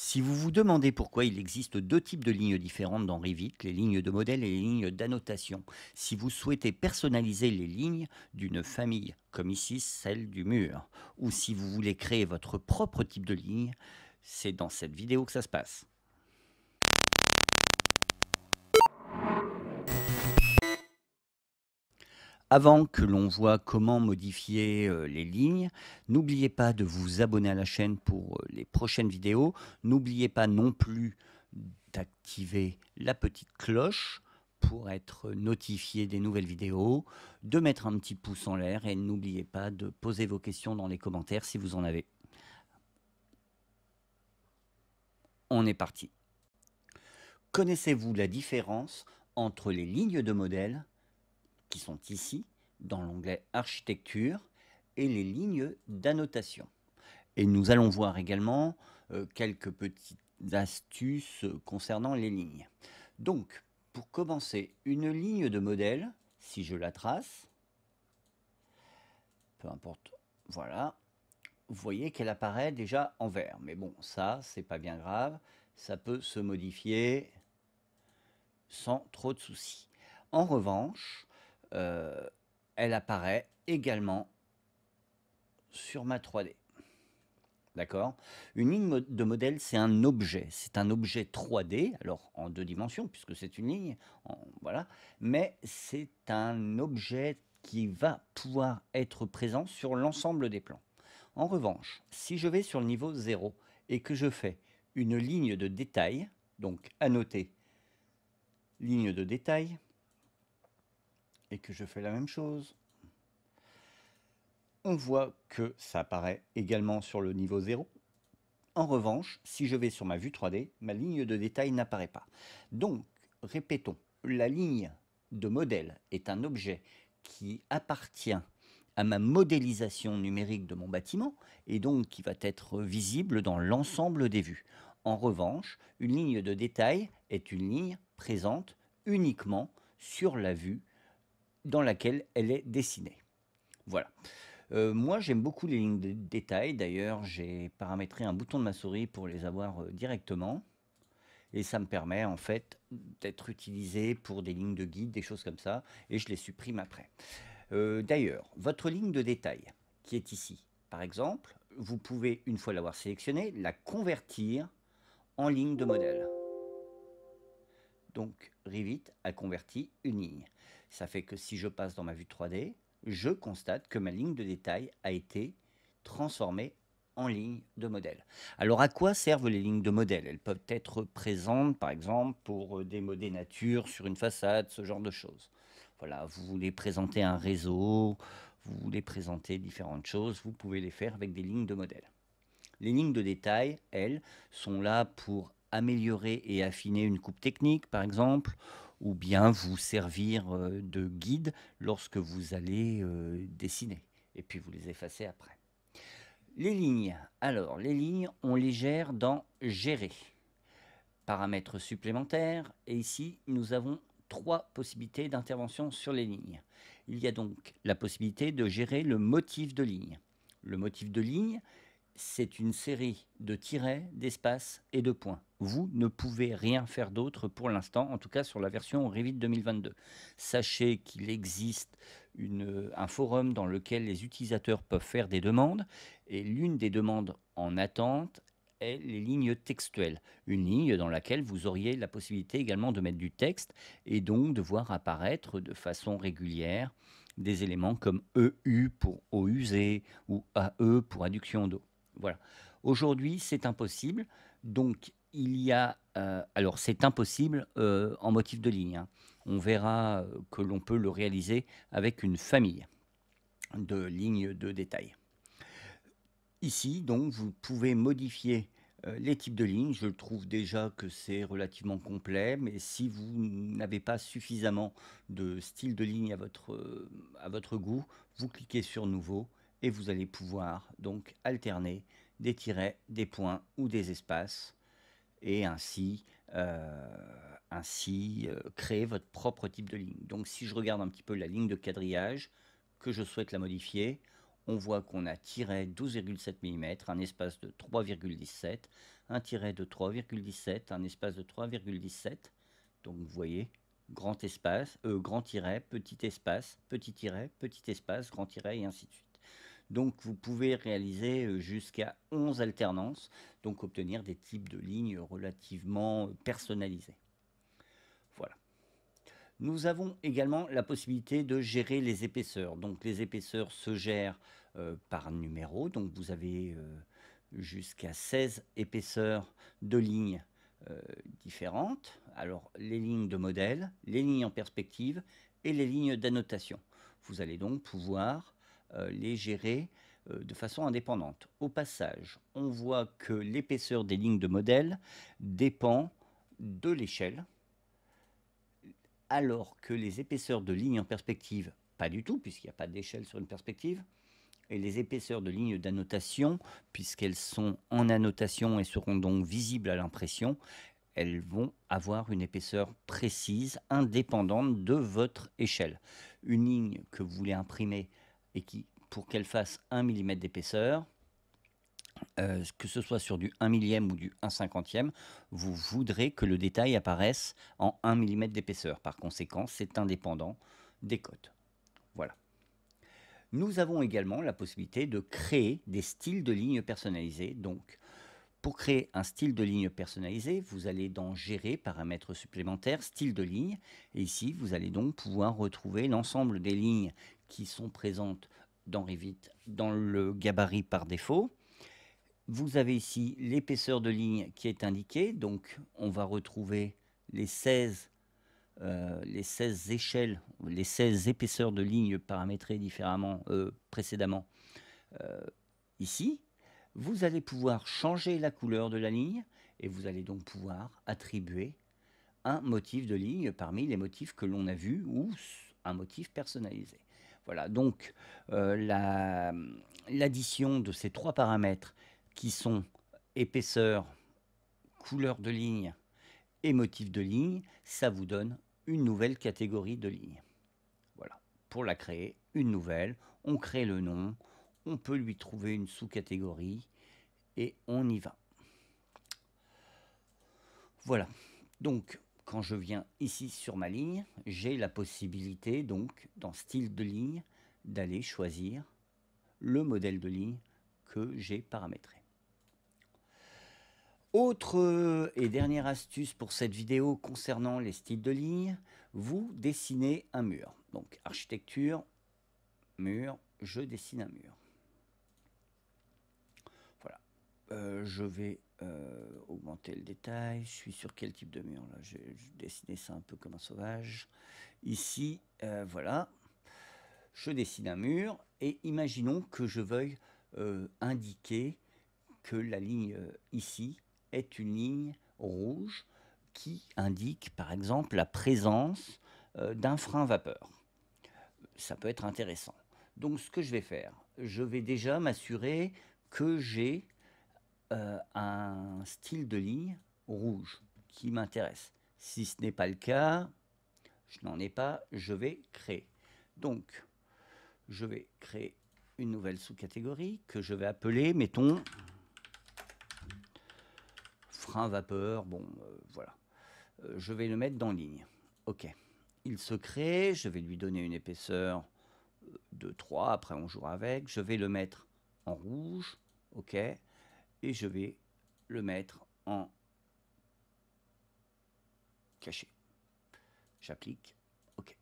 Si vous vous demandez pourquoi il existe deux types de lignes différentes dans Revit, les lignes de modèle et les lignes d'annotation, si vous souhaitez personnaliser les lignes d'une famille, comme ici celle du mur, ou si vous voulez créer votre propre type de ligne, c'est dans cette vidéo que ça se passe. Avant que l'on voit comment modifier euh, les lignes, n'oubliez pas de vous abonner à la chaîne pour euh, les prochaines vidéos. N'oubliez pas non plus d'activer la petite cloche pour être notifié des nouvelles vidéos, de mettre un petit pouce en l'air et n'oubliez pas de poser vos questions dans les commentaires si vous en avez. On est parti. Connaissez-vous la différence entre les lignes de modèle qui sont ici, dans l'onglet Architecture, et les lignes d'annotation. Et nous allons voir également euh, quelques petites astuces concernant les lignes. Donc, pour commencer, une ligne de modèle, si je la trace, peu importe, voilà, vous voyez qu'elle apparaît déjà en vert. Mais bon, ça, c'est pas bien grave, ça peut se modifier sans trop de soucis. En revanche, euh, elle apparaît également sur ma 3D. D'accord Une ligne de modèle, c'est un objet. C'est un objet 3D, alors en deux dimensions, puisque c'est une ligne, voilà. Mais c'est un objet qui va pouvoir être présent sur l'ensemble des plans. En revanche, si je vais sur le niveau 0 et que je fais une ligne de détail, donc annoter ligne de détail, et que je fais la même chose, on voit que ça apparaît également sur le niveau 0. En revanche, si je vais sur ma vue 3D, ma ligne de détail n'apparaît pas. Donc, répétons, la ligne de modèle est un objet qui appartient à ma modélisation numérique de mon bâtiment et donc qui va être visible dans l'ensemble des vues. En revanche, une ligne de détail est une ligne présente uniquement sur la vue dans laquelle elle est dessinée. Voilà. Euh, moi, j'aime beaucoup les lignes de détail. D'ailleurs, j'ai paramétré un bouton de ma souris pour les avoir euh, directement. Et ça me permet en fait d'être utilisé pour des lignes de guide, des choses comme ça. Et je les supprime après. Euh, d'ailleurs, votre ligne de détail qui est ici, par exemple, vous pouvez, une fois l'avoir sélectionnée, la convertir en ligne de modèle. Donc, Revit a converti une ligne. Ça fait que si je passe dans ma vue 3D, je constate que ma ligne de détail a été transformée en ligne de modèle. Alors à quoi servent les lignes de modèle Elles peuvent être présentes par exemple pour euh, des nature sur une façade, ce genre de choses. Voilà, vous voulez présenter un réseau, vous voulez présenter différentes choses, vous pouvez les faire avec des lignes de modèle. Les lignes de détail, elles, sont là pour améliorer et affiner une coupe technique par exemple, ou bien vous servir de guide lorsque vous allez dessiner. Et puis vous les effacez après. Les lignes. Alors, les lignes, on les gère dans Gérer. Paramètres supplémentaires. Et ici, nous avons trois possibilités d'intervention sur les lignes. Il y a donc la possibilité de gérer le motif de ligne. Le motif de ligne, c'est une série de tirets, d'espaces et de points. Vous ne pouvez rien faire d'autre pour l'instant, en tout cas sur la version Revit 2022. Sachez qu'il existe un forum dans lequel les utilisateurs peuvent faire des demandes, et l'une des demandes en attente est les lignes textuelles. Une ligne dans laquelle vous auriez la possibilité également de mettre du texte, et donc de voir apparaître de façon régulière des éléments comme EU pour eau usée ou AE pour adduction d'eau. Voilà. Aujourd'hui, c'est impossible. Donc, il y a. Euh, alors, c'est impossible euh, en motif de ligne. Hein. On verra euh, que l'on peut le réaliser avec une famille de lignes de détail. Ici, donc, vous pouvez modifier les types de lignes, je trouve déjà que c'est relativement complet, mais si vous n'avez pas suffisamment de style de ligne à votre goût, vous cliquez sur Nouveau et vous allez pouvoir donc alterner des tirets, des points ou des espaces et ainsi, euh, ainsi euh, créer votre propre type de ligne. Donc si je regarde un petit peu la ligne de quadrillage, que je souhaite la modifier, on voit qu'on a tiret 12,7 mm, un espace de 3,17, un tiret de 3,17, un espace de 3,17. Donc vous voyez, grand espace, euh, grand tiret, petit espace, petit tiret, petit espace, grand tiret et ainsi de suite. Donc vous pouvez réaliser euh, jusqu'à 11 alternances, donc obtenir des types de lignes relativement euh, personnalisées. Voilà. Nous avons également la possibilité de gérer les épaisseurs. Donc les épaisseurs se gèrent euh, par numéro. Donc vous avez jusqu'à 16 épaisseurs de lignes différentes. Alors les lignes de modèle, les lignes en perspective et les lignes d'annotation. Vous allez donc pouvoir euh, les gérer euh, de façon indépendante. Au passage, on voit que l'épaisseur des lignes de modèle dépend de l'échelle, alors que les épaisseurs de lignes en perspective, pas du tout, puisqu'il n'y a pas d'échelle sur une perspective, et les épaisseurs de lignes d'annotation, puisqu'elles sont en annotation et seront donc visibles à l'impression, elles vont avoir une épaisseur précise, indépendante de votre échelle. Une ligne que vous voulez imprimer pour qu'elle fasse 1 mm d'épaisseur, euh, que ce soit sur du 1 millième ou du 1 cinquantième, vous voudrez que le détail apparaisse en 1 mm d'épaisseur. Par conséquent, c'est indépendant des cotes. Voilà. Nous avons également la possibilité de créer des styles de lignes personnalisés. Donc, pour créer un style de ligne personnalisé, vous allez dans Gérer, paramètres supplémentaires, style de ligne. Et ici, vous allez donc pouvoir retrouver l'ensemble des lignes qui sont présentes dans Revit, dans le gabarit par défaut. Vous avez ici l'épaisseur de ligne qui est indiquée. Donc, on va retrouver les 16, euh, les 16 échelles, les 16 épaisseurs de ligne paramétrées différemment, euh, précédemment euh, ici vous allez pouvoir changer la couleur de la ligne et vous allez donc pouvoir attribuer un motif de ligne parmi les motifs que l'on a vus ou un motif personnalisé. Voilà, donc euh, l'addition de ces trois paramètres qui sont épaisseur, couleur de ligne et motif de ligne, ça vous donne une nouvelle catégorie de ligne. Voilà, pour la créer, une nouvelle, on crée le nom, on peut lui trouver une sous-catégorie et on y va. Voilà. Donc, quand je viens ici sur ma ligne, j'ai la possibilité, donc, dans style de ligne, d'aller choisir le modèle de ligne que j'ai paramétré. Autre euh, et dernière astuce pour cette vidéo concernant les styles de ligne, vous dessinez un mur. Donc architecture, mur, je dessine un mur. Euh, je vais euh, augmenter le détail. Je suis sur quel type de mur là J'ai dessiné ça un peu comme un sauvage. Ici, euh, voilà. Je dessine un mur et imaginons que je veuille indiquer que la ligne ici est une ligne rouge qui indique par exemple la présence d'un frein vapeur. Ça peut être intéressant. Donc ce que je vais faire, je vais déjà m'assurer que j'ai euh, un style de ligne rouge qui m'intéresse. Si ce n'est pas le cas, je n'en ai pas, je vais créer. Donc, je vais créer une nouvelle sous-catégorie que je vais appeler, mettons, frein vapeur. Bon, euh, voilà. Euh, je vais le mettre dans ligne. OK. Il se crée, je vais lui donner une épaisseur de 3, après on joue avec. Je vais le mettre en rouge. OK et je vais le mettre en caché. J'applique. OK.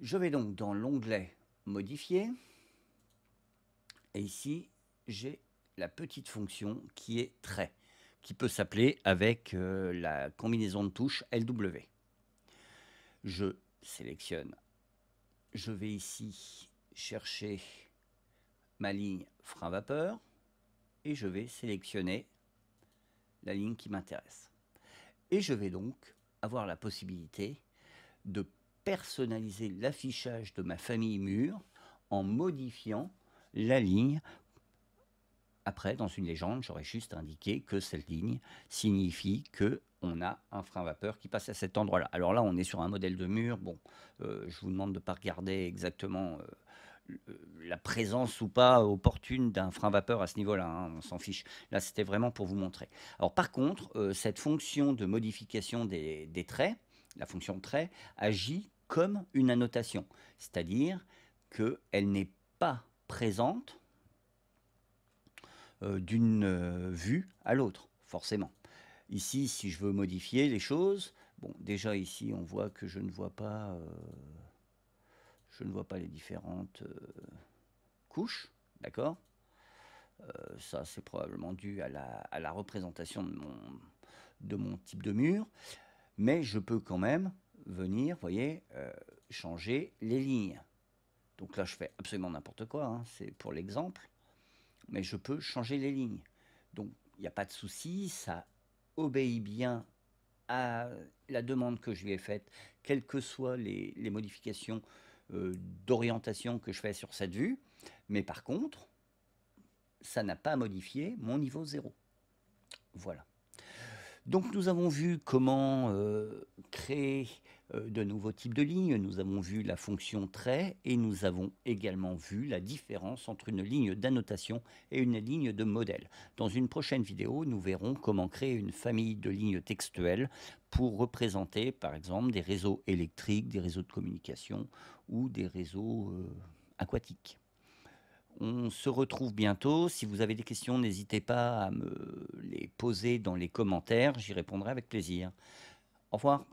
Je vais donc dans l'onglet Modifier. Et ici, j'ai la petite fonction qui est trait, qui peut s'appeler avec euh, la combinaison de touches LW. Je sélectionne. Je vais ici chercher ma ligne frein vapeur et je vais sélectionner la ligne qui m'intéresse. Et je vais donc avoir la possibilité de personnaliser l'affichage de ma famille mur en modifiant la ligne. Après, dans une légende, j'aurais juste indiqué que cette ligne signifie que on a un frein vapeur qui passe à cet endroit-là. Alors là, on est sur un modèle de mur. Bon, euh, je vous demande de ne pas regarder exactement euh, euh, la présence ou pas opportune d'un frein vapeur à ce niveau-là, hein, on s'en fiche. Là, c'était vraiment pour vous montrer. Alors par contre, euh, cette fonction de modification des, traits, la fonction trait, agit comme une annotation, c'est-à-dire qu'elle n'est pas présente euh, d'une vue à l'autre, forcément. Ici, si je veux modifier les choses, bon, déjà ici, on voit que je ne vois pas... Je ne vois pas les différentes euh, couches, d'accord euh, ça, c'est probablement dû à la, représentation de mon, de mon, type de mur. Mais je peux quand même venir, vous voyez, euh, changer les lignes. Donc là, je fais absolument n'importe quoi. Hein, c'est pour l'exemple. Mais je peux changer les lignes. Donc, il n'y a pas de souci. Ça obéit bien à la demande que je lui ai faite, quelles que soient les modifications euh, d'orientation que je fais sur cette vue. Mais par contre, ça n'a pas modifié mon niveau 0. Voilà. Donc nous avons vu comment euh, créer euh, de nouveaux types de lignes. Nous avons vu la fonction trait et nous avons également vu la différence entre une ligne d'annotation et une ligne de modèle. Dans une prochaine vidéo, nous verrons comment créer une famille de lignes textuelles pour représenter par exemple des réseaux électriques, des réseaux de communication ou des réseaux euh, aquatiques. On se retrouve bientôt. Si vous avez des questions, n'hésitez pas à me les poser dans les commentaires. J'y répondrai avec plaisir. Au revoir.